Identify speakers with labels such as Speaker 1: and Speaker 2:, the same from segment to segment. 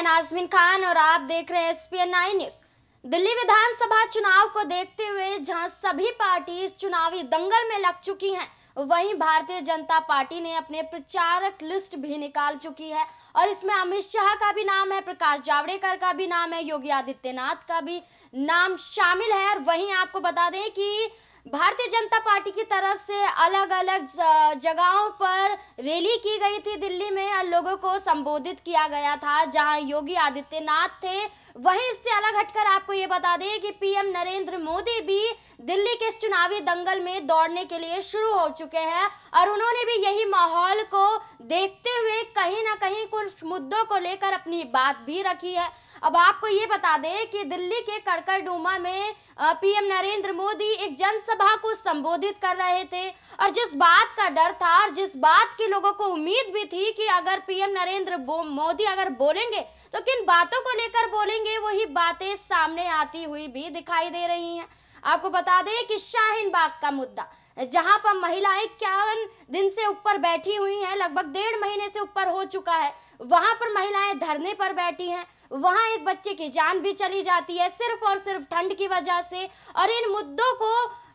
Speaker 1: मैं नाजमिन खान और आप देख रहे हैं S P N nine news Delhi विधानसभा चुनाव को देखते हुए जहां सभी पार्टी इस चुनावी दंगल में लग चुकी हैं वहीं भारतीय जनता पार्टी ने अपने प्रचारक लिस्ट भी निकाल चुकी है और इसमें अमित शाह का भी नाम है प्रकाश जावड़ेकर का भी नाम है योगी आदित्यनाथ का भी नाम शामिल है और वहीं आपको बता दें कि भारतीय जनता पार्टी की तरफ से अलग अलग जगहों पर रैली की गई थी दिल्ली में और लोगों को संबोधित किया गया था जहां योगी आदित्यनाथ थे वहीं इससे अलग हटकर आपको ये बता दें कि पीएम नरेंद्र मोदी भी दिल्ली के इस चुनावी दंगल में दौड़ने के लिए शुरू हो चुके हैं और उन्होंने भी यही माहौल को देखते हुए कहीं ना कहीं कुछ मुद्दों को लेकर अपनी बात भी रखी है अब आपको ये बता दें कि दिल्ली के कड़कड़डूमा में पीएम नरेंद्र मोदी एक जनसभा को संबोधित कर रहे थे और जिस बात का डर था और जिस बात की लोगों को उम्मीद भी थी कि अगर पीएम नरेंद्र मोदी अगर बोलेंगे तो किन बातों को लेकर बोलेंगे वही बातें सामने आती हुई भी दिखाई दे रही हैं आपको बता दें कि शाहीन बाग का मुद्दा जहां पर महिलाएं इक्यावन दिन से ऊपर बैठी हुई हैं लगभग डेढ़ महीने से ऊपर हो चुका है वहां पर महिलाएं धरने पर बैठी हैं वहां एक बच्चे की जान भी चली जाती है सिर्फ और सिर्फ ठंड की वजह से और इन मुद्दों को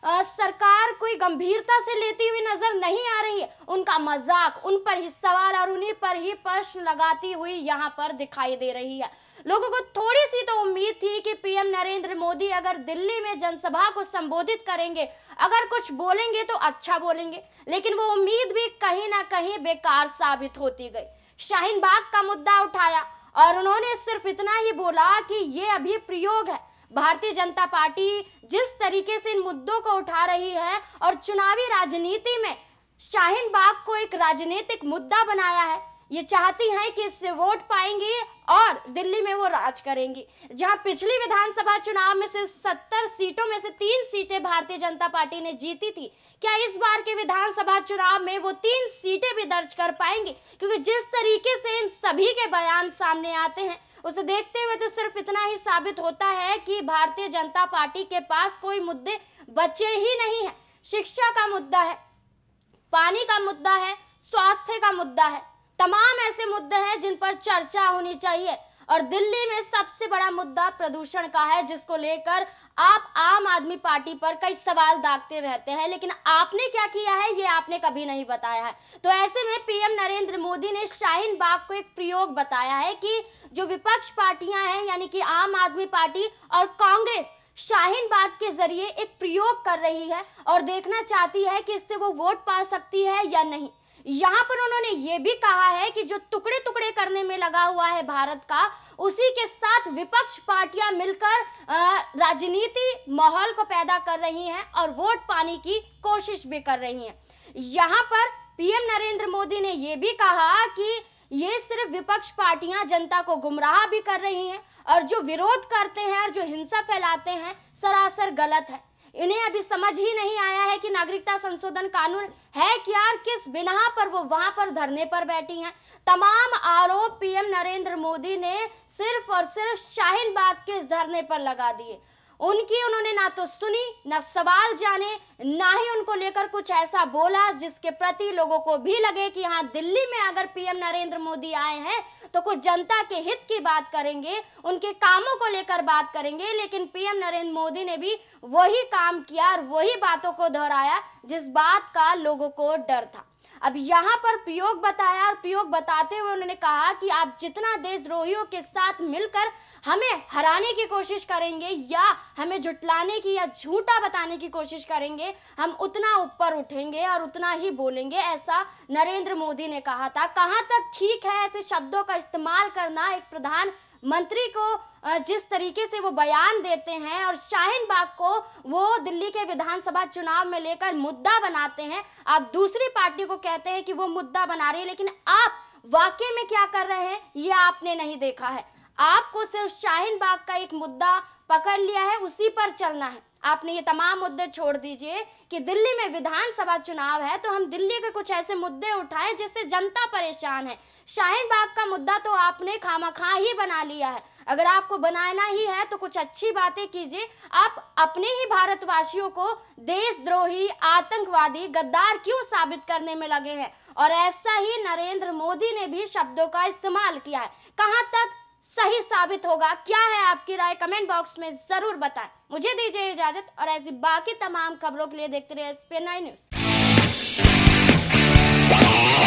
Speaker 1: आ, सरकार कोई गंभीरता से लेती हुई नजर नहीं आ रही है उनका मजाक उन पर ही सवाल और उन्हीं पर ही प्रश्न लगाती हुई यहाँ पर दिखाई दे रही है लोगों को थोड़ी सी तो उम्मीद थी कि पीएम नरेंद्र मोदी अगर दिल्ली में जनसभा को संबोधित करेंगे अगर कुछ बोलेंगे तो अच्छा बोलेंगे लेकिन वो उम्मीद भी कहीं ना कहीं बेकार साबित होती गई शाहीन बाग का मुद्दा उठाया और उन्होंने सिर्फ इतना ही बोला कि ये अभी प्रयोग है भारतीय जनता पार्टी जिस तरीके से इन मुद्दों को उठा रही है और चुनावी राजनीति में शाहीन बाग को एक राजनीतिक मुद्दा बनाया है ये चाहती हैं कि इससे वोट पाएंगी और दिल्ली में वो राज करेंगी जहां पिछली विधानसभा चुनाव में सिर्फ सत्तर सीटों में से तीन सीटें भारतीय जनता पार्टी ने जीती थी क्या इस बार के विधानसभा चुनाव में वो तीन सीटें भी दर्ज कर पाएंगी क्योंकि जिस तरीके से इन सभी के बयान सामने आते हैं उसे देखते हुए तो सिर्फ इतना ही साबित होता है कि भारतीय जनता पार्टी के पास कोई मुद्दे बचे ही नहीं है शिक्षा का मुद्दा है पानी का मुद्दा है स्वास्थ्य का मुद्दा है तमाम ऐसे मुद्दे हैं जिन पर चर्चा होनी चाहिए और दिल्ली में सबसे बड़ा मुद्दा प्रदूषण का है जिसको लेकर आप आम आदमी पार्टी पर कई सवाल दागते रहते हैं लेकिन आपने क्या किया है ये आपने कभी नहीं बताया है तो ऐसे में पीएम नरेंद्र मोदी ने शाहीन बाग को एक प्रयोग बताया है कि जो विपक्ष पार्टियां हैं यानी कि आम आदमी पार्टी और कांग्रेस शाहीन बाग के जरिए एक प्रयोग कर रही है और देखना चाहती है कि इससे वो वोट पा सकती है या नहीं यहाँ पर उन्होंने ये भी कहा है कि जो टुकड़े टुकड़े करने में लगा हुआ है भारत का उसी के साथ विपक्ष पार्टियां मिलकर राजनीति माहौल को पैदा कर रही हैं और वोट पाने की कोशिश भी कर रही हैं यहाँ पर पीएम नरेंद्र मोदी ने यह भी कहा कि ये सिर्फ विपक्ष पार्टियां जनता को गुमराह भी कर रही हैं और जो विरोध करते हैं और जो हिंसा फैलाते हैं सरासर गलत है इन्हें अभी समझ ही नहीं आया है कि नागरिकता संशोधन कानून है क्या किस बिना पर वो वहां पर धरने पर बैठी हैं तमाम आरोप पीएम नरेंद्र मोदी ने सिर्फ और सिर्फ शाहीन बाग के इस धरने पर लगा दिए उनकी उन्होंने ना तो सुनी ना सवाल जाने ना ही उनको लेकर कुछ ऐसा बोला जिसके प्रति लोगों को भी लगे कि हाँ दिल्ली में अगर पीएम नरेंद्र मोदी आए हैं तो कुछ जनता के हित की बात करेंगे उनके कामों को लेकर बात करेंगे लेकिन पीएम नरेंद्र मोदी ने भी वही काम किया और वही बातों को दोहराया जिस बात का लोगों को डर था अब यहाँ पर प्रयोग बताया और प्रयोग बताते हुए उन्होंने कहा कि आप जितना देशद्रोहियों के साथ मिलकर हमें हराने की कोशिश करेंगे या हमें झुटलाने की या झूठा बताने की कोशिश करेंगे हम उतना ऊपर उठेंगे और उतना ही बोलेंगे ऐसा नरेंद्र मोदी ने कहा था कहाँ तक ठीक है ऐसे शब्दों का इस्तेमाल करना एक प्रधान मंत्री को जिस तरीके से वो बयान देते हैं और शाहीन बाग को वो दिल्ली के विधानसभा चुनाव में लेकर मुद्दा बनाते हैं आप दूसरी पार्टी को कहते हैं कि वो मुद्दा बना रही है लेकिन आप वाकई में क्या कर रहे हैं ये आपने नहीं देखा है आपको सिर्फ शाहीन बाग का एक मुद्दा पकड़ लिया है उसी पर चलना है आपने ये तमाम मुद्दे छोड़ दीजिए कि दिल्ली में विधानसभा चुनाव है तो हम दिल्ली के कुछ ऐसे मुद्दे उठाए जिससे जनता परेशान है शाहीन बाग का मुद्दा तो आपने खामा खा ही बना लिया है अगर आपको बनाना ही है तो कुछ अच्छी बातें कीजिए आप अपने ही भारतवासियों को देशद्रोही आतंकवादी गद्दार क्यों साबित करने में लगे हैं और ऐसा ही नरेंद्र मोदी ने भी शब्दों का इस्तेमाल किया है कहां तक सही साबित होगा क्या है आपकी राय कमेंट बॉक्स में जरूर बताएं मुझे दीजिए इजाजत और ऐसी बाकी तमाम खबरों के लिए देखते रहिए स्पेन आई न्यूज